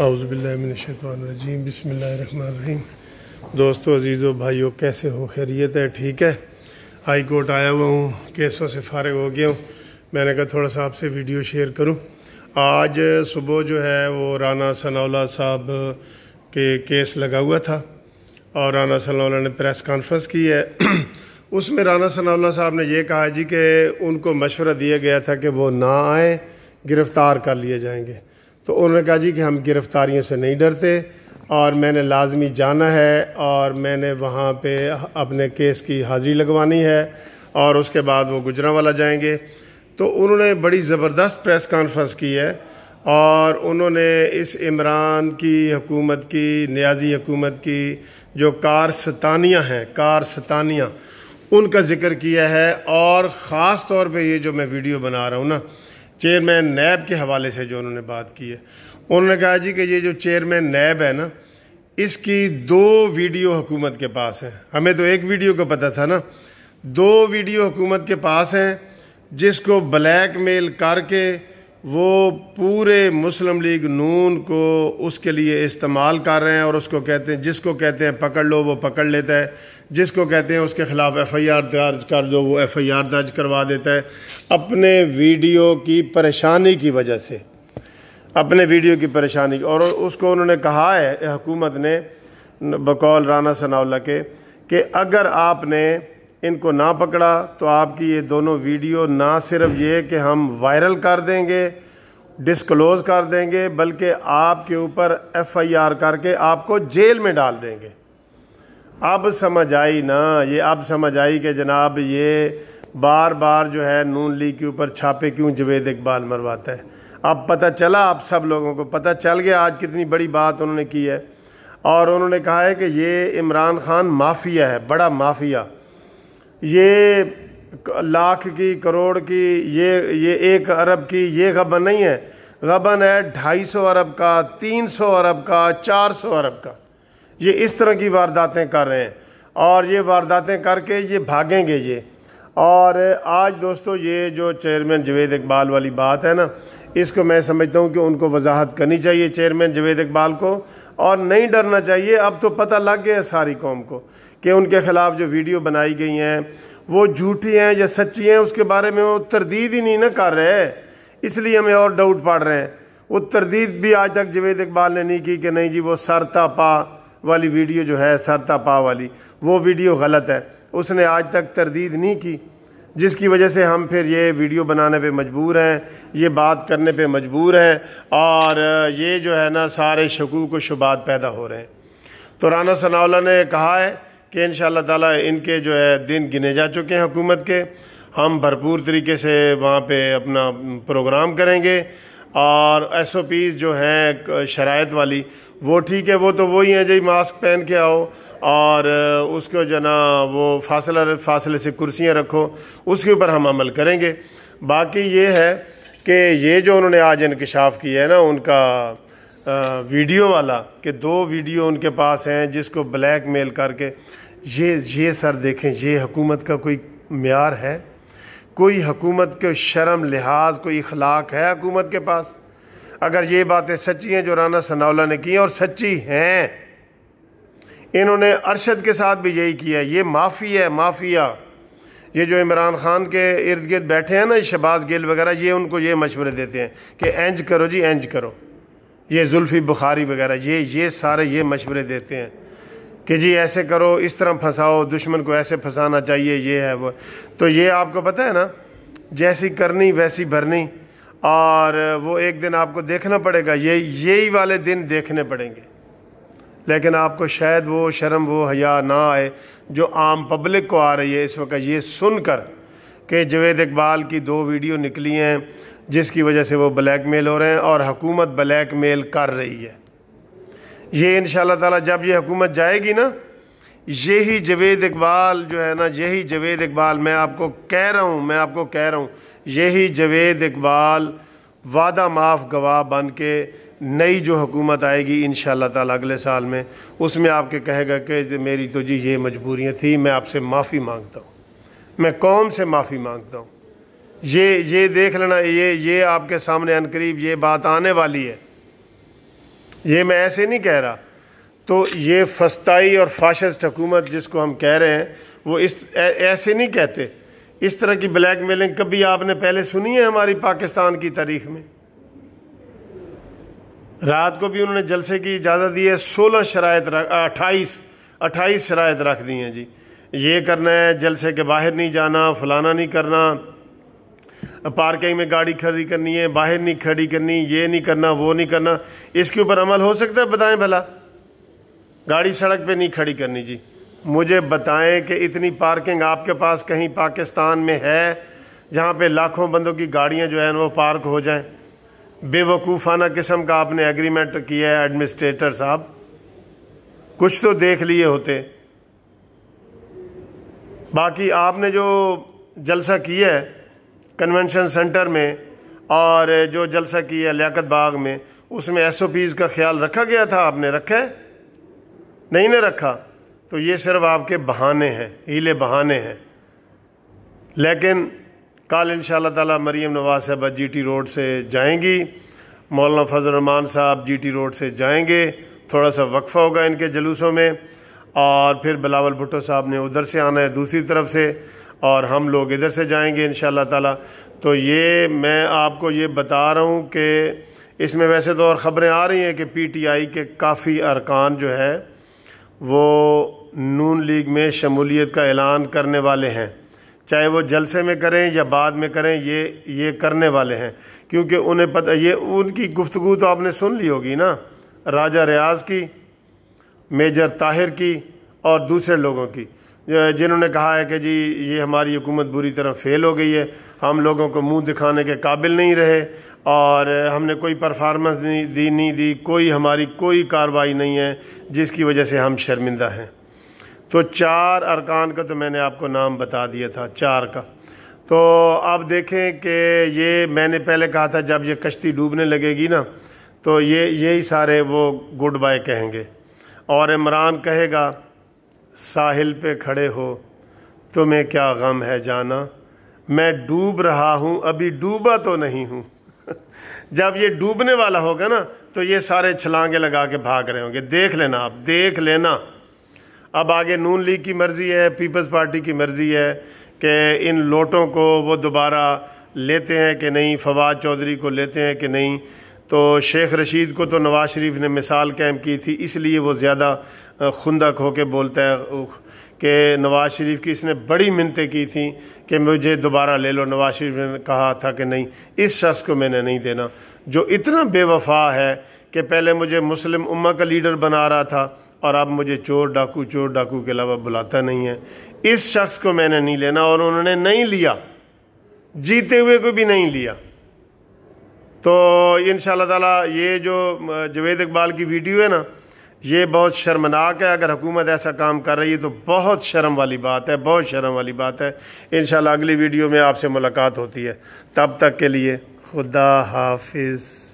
आउज़बिल्लिनशतवानरजीम बसमीम दोस्तों व भाइयों कैसे हो खैरियत है ठीक है हाई कोर्ट आया हुआ हूँ केसों से फारग हो गया हूँ मैंने कहा थोड़ा सा आपसे वीडियो शेयर करूँ आज सुबह जो है वो राना सनाउला साहब के केस लगा हुआ था और राना सनाउला ने प्रेस कॉन्फ्रेंस की है उसमें राना सनाउल्ला साहब ने यह कहा जी कि उनको मशवरा दिया गया था कि वो ना आए गिरफ़्तार कर लिए जाएंगे तो उन्होंने कहा जी कि हम गिरफ़्तारियों से नहीं डरते और मैंने लाजमी जाना है और मैंने वहाँ पे अपने केस की हाज़िरी लगवानी है और उसके बाद वो गुजरावाला जाएंगे तो उन्होंने बड़ी ज़बरदस्त प्रेस कॉन्फ्रेंस की है और उन्होंने इस इमरान की हकूमत की न्याजी हकूमत की जो कार सतानियाँ हैं कार सतानियाँ उनका ज़िक्र किया है और ख़ास तौर पर ये जो मैं वीडियो बना रहा हूँ ना चेयरमैन नैब के हवाले से जो उन्होंने बात की है उन्होंने कहा जी कि ये जो चेयरमैन नैब है ना इसकी दो वीडियो हुकूमत के पास है हमें तो एक वीडियो का पता था ना दो वीडियो हुकूमत के पास हैं जिसको ब्लैक मेल करके वो पूरे मुस्लिम लीग नून को उसके लिए इस्तेमाल कर रहे हैं और उसको कहते हैं जिसको कहते हैं पकड़ लो वो पकड़ लेता है जिसको कहते हैं उसके ख़िलाफ़ एफ़ आई आर दर्ज कर दो वो एफ़ आई आर दर्ज करवा देता है अपने वीडियो की परेशानी की वजह से अपने वीडियो की परेशानी और उसको उन्होंने कहा है हुकूमत ने बकौल राना सनाउल्ला के कि अगर आपने इनको ना पकड़ा तो आपकी ये दोनों वीडियो ना सिर्फ ये कि हम वायरल कर देंगे डिस्क्लोज़ कर देंगे बल्कि आपके ऊपर एफआईआर करके आपको जेल में डाल देंगे अब समझ आई ना ये अब समझ आई कि जनाब ये बार बार जो है नून लीग के ऊपर छापे क्यों जवेद इकबाल मरवाता है अब पता चला आप सब लोगों को पता चल गया आज कितनी बड़ी बात उन्होंने की है और उन्होंने कहा है कि ये इमरान खान माफिया है बड़ा माफिया ये लाख की करोड़ की ये ये एक अरब की ये गबन नहीं है गबन है ढाई सौ अरब का तीन सौ अरब का चार सौ अरब का ये इस तरह की वारदातें कर रहे हैं और ये वारदातें करके ये भागेंगे ये और आज दोस्तों ये जो चेयरमैन जवेद इकबाल वाली बात है ना इसको मैं समझता हूँ कि उनको वजाहत करनी चाहिए चेयरमैन जवेद इकबाल को और नहीं डरना चाहिए अब तो पता लग गया सारी कौम को कि उनके ख़िलाफ़ जो वीडियो बनाई गई हैं वो झूठी हैं या सच्ची हैं उसके बारे में वो तरदीद ही नहीं ना कर रहे इसलिए हमें और डाउट पड़ रहे हैं वो तरदीद भी आज तक जवेद इकबाल ने नहीं की कि नहीं जी वो सरता पा वाली वीडियो जो है सरता पा वाली वो वीडियो गलत है उसने आज तक तरदीद नहीं की जिसकी वजह से हम फिर ये वीडियो बनाने पे मजबूर हैं ये बात करने पे मजबूर हैं और ये जो है ना सारे शकूक व शुबात पैदा हो रहे हैं तो राना सनाउल्ला ने कहा है कि इन ताला इनके जो है दिन गिने जा चुके हैं हुकूमत के हम भरपूर तरीके से वहाँ पे अपना प्रोग्राम करेंगे और एस ओ पीज़ जो हैं शरात वाली वो ठीक है वो तो वही हैं जी मास्क पहन के आओ और उसको जो ना वो फासला फासले से कुर्सियाँ रखो उसके ऊपर हम अमल करेंगे बाकी ये है कि ये जो उन्होंने आज इनकशाफ किया है ना उनका वीडियो वाला कि दो वीडियो उनके पास हैं जिसको ब्लैक मेल करके ये ये सर देखें ये हकूमत का कोई मैार है कोई हकूमत के शर्म लिहाज कोई इखलाक है हकूमत के पास अगर ये बातें सच्ची हैं जो राना सनावला ने की और सच्ची हैं इन्होंने अरशद के साथ भी यही किया ये माफ़ी है माफिया ये जो इमरान ख़ान के इर्द गिर्द बैठे हैं ना शबाज गिल वगैरह ये उनको ये मशवरे देते हैं कि एंज करो जी एंज करो ये जुल्फ़ी बुखारी वगैरह ये ये सारे ये मशवरे देते हैं कि जी ऐसे करो इस तरह फंसाओ दुश्मन को ऐसे फंसाना चाहिए ये है वो तो ये आपको पता है ना जैसी करनी वैसी भरनी और वो एक दिन आपको देखना पड़ेगा ये यही वाले दिन देखने पड़ेंगे लेकिन आपको शायद वो शर्म वो हया ना आए जो आम पब्लिक को आ रही है इस वक्त ये सुनकर कि जवेद इकबाल की दो वीडियो निकली हैं जिसकी वजह से वो ब्लैक मेल हो रहे हैं और हकूमत ब्लैक मेल कर रही है ये इन ताला जब ये हकूमत जाएगी ना यही जवेद इकबाल जो है ना यही जवेद इकबाल मैं आपको कह रहा हूँ मैं आपको कह रहा हूँ यही जवेद इकबाल वादा माफ़ गवाह बन के नई जो हुकूमत आएगी इन ताला अगले साल में उसमें आपके कहेगा कि मेरी तो जी ये मजबूरियाँ थी मैं आपसे माफ़ी मांगता हूँ मैं कौम से माफ़ी मांगता हूँ ये ये देख लेना ये ये आपके सामने अनकरीब ये बात आने वाली है ये मैं ऐसे नहीं कह रहा तो ये फस्ताई और फाशस्ट हकूमत जिसको हम कह रहे हैं वो इस ऐसे नहीं कहते इस तरह की ब्लैक मेलिंग कभी आपने पहले सुनी है हमारी पाकिस्तान की तारीख में रात को भी उन्होंने जलसे की इजाज़त दी है सोलह शरात अट्ठाईस अट्ठाईस शरात रख दी हैं जी ये करना है जलसे के बाहर नहीं जाना फलाना नहीं करना पार्किंग में गाड़ी खड़ी करनी है बाहर नहीं खड़ी करनी ये नहीं करना वो नहीं करना इसके ऊपर अमल हो सकता है बताएं भला गाड़ी सड़क पे नहीं खड़ी करनी जी मुझे बताएं कि इतनी पार्किंग आपके पास कहीं पाकिस्तान में है जहाँ पे लाखों बंदों की गाड़ियाँ जो हैं वो पार्क हो जाएँ बेवकूफ़ाना किस्म का आपने एग्रीमेंट किया है एडमिनिस्ट्रेटर साहब कुछ तो देख लिए होते बाकी आपने जो जलसा किया है कन्वेंशन सेंटर में और जो जलसा किया लियाकत बाग में उसमें एस ओ पीज़ का ख्याल रखा गया था आपने रखा है नहीं ने रखा तो ये सिर्फ आपके बहाने हैं हीले बहाने हैं लेकिन कल इन ताला मरीम नवाज साहब जी टी रोड से जाएंगी मौलाना रमान साहब जी टी रोड से जाएंगे थोड़ा सा वक्फा होगा इनके जलूसों में और फिर बिलावल भुट्टो साहब ने उधर से आना है दूसरी तरफ से और हम लोग इधर से जाएंगे इन ताला तो ये मैं आपको ये बता रहा हूँ कि इसमें वैसे तो और ख़बरें आ रही हैं कि पीटीआई के काफ़ी अरकान जो है वो नून लीग में शमूलियत का ऐलान करने वाले हैं चाहे वो जलसे में करें या बाद में करें ये ये करने वाले हैं क्योंकि उन्हें पता ये उनकी गुफ्तु तो आपने सुन ली होगी ना राजा रियाज की मेजर ताहिर की और दूसरे लोगों की जिन्होंने कहा है कि जी ये हमारी हुकूमत बुरी तरह फेल हो गई है हम लोगों को मुंह दिखाने के काबिल नहीं रहे और हमने कोई परफार्मेंस नहीं दी नहीं दी कोई हमारी कोई कार्रवाई नहीं है जिसकी वजह से हम शर्मिंदा हैं तो चार अरकान का तो मैंने आपको नाम बता दिया था चार का तो आप देखें कि ये मैंने पहले कहा था जब ये कश्ती डूबने लगेगी ना तो ये यही सारे वो गुड बाय कहेंगे और इमरान कहेगा साहिल पे खड़े हो तुम्हें क्या गम है जाना मैं डूब रहा हूँ अभी डूबा तो नहीं हूँ जब ये डूबने वाला होगा ना तो ये सारे छलांगे लगा के भाग रहे होंगे देख लेना आप देख लेना अब आगे नून लीग की मर्ज़ी है पीपल्स पार्टी की मर्ज़ी है कि इन लोटों को वो दोबारा लेते हैं कि नहीं फवाद चौधरी को लेते हैं कि नहीं तो शेख रशीद को तो नवाज़ शरीफ ने मिसाल कैम की थी इसलिए वो ज़्यादा खुंदक होके बोलता है कि नवाज़ शरीफ की इसने बड़ी मिनतें की थी कि मुझे दोबारा ले लो नवाज़ शरीफ ने कहा था कि नहीं इस शख्स को मैंने नहीं देना जो इतना बेवफा है कि पहले मुझे मुस्लिम उम्मा का लीडर बना रहा था और अब मुझे चोर डाकू चोर डाकू के अलावा बुलाता नहीं है इस शख्स को मैंने नहीं लेना और उन्होंने नहीं लिया जीते हुए को भी नहीं लिया तो इन शाह ते जो जवेद इकबाल की वीडियो है ना ये बहुत शर्मनाक है अगर हुकूमत ऐसा काम कर रही है तो बहुत शर्म वाली बात है बहुत शर्म वाली बात है इन अगली वीडियो में आपसे मुलाकात होती है तब तक के लिए खुदा हाफिज़